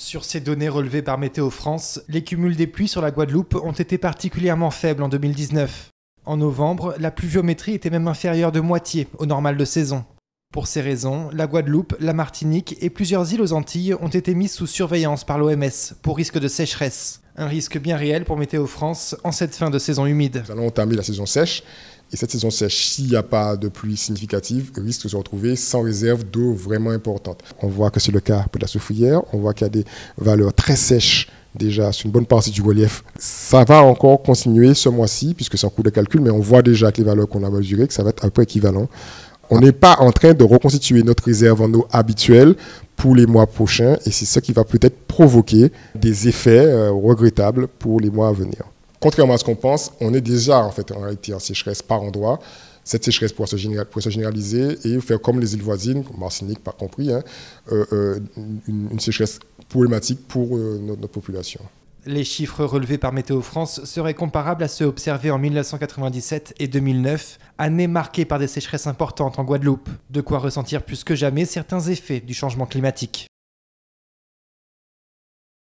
Sur ces données relevées par Météo France, les cumuls des pluies sur la Guadeloupe ont été particulièrement faibles en 2019. En novembre, la pluviométrie était même inférieure de moitié au normal de saison. Pour ces raisons, la Guadeloupe, la Martinique et plusieurs îles aux Antilles ont été mises sous surveillance par l'OMS pour risque de sécheresse. Un risque bien réel pour Météo France en cette fin de saison humide. Nous allons entamer la saison sèche. Et cette saison sèche, s'il n'y a pas de pluie significative, risque de se retrouver sans réserve d'eau vraiment importante. On voit que c'est le cas pour la soufrière, on voit qu'il y a des valeurs très sèches déjà sur une bonne partie du relief. Ça va encore continuer ce mois-ci, puisque c'est en cours de calcul, mais on voit déjà que les valeurs qu'on a mesurées, que ça va être un peu équivalent on n'est pas en train de reconstituer notre réserve en eau habituelle pour les mois prochains et c'est ça qui va peut-être provoquer des effets euh, regrettables pour les mois à venir. Contrairement à ce qu'on pense, on est déjà en fait en réalité en sécheresse par endroit. Cette sécheresse pourrait se, généraliser et faire comme les îles voisines, Martinique par compris, hein, euh, euh, une, une, sécheresse problématique pour notre population. Les chiffres relevés par Météo France seraient comparables à ceux observés en 1997 et 2009, années marquées par des sécheresses importantes en Guadeloupe. De quoi ressentir plus que jamais certains effets du changement climatique.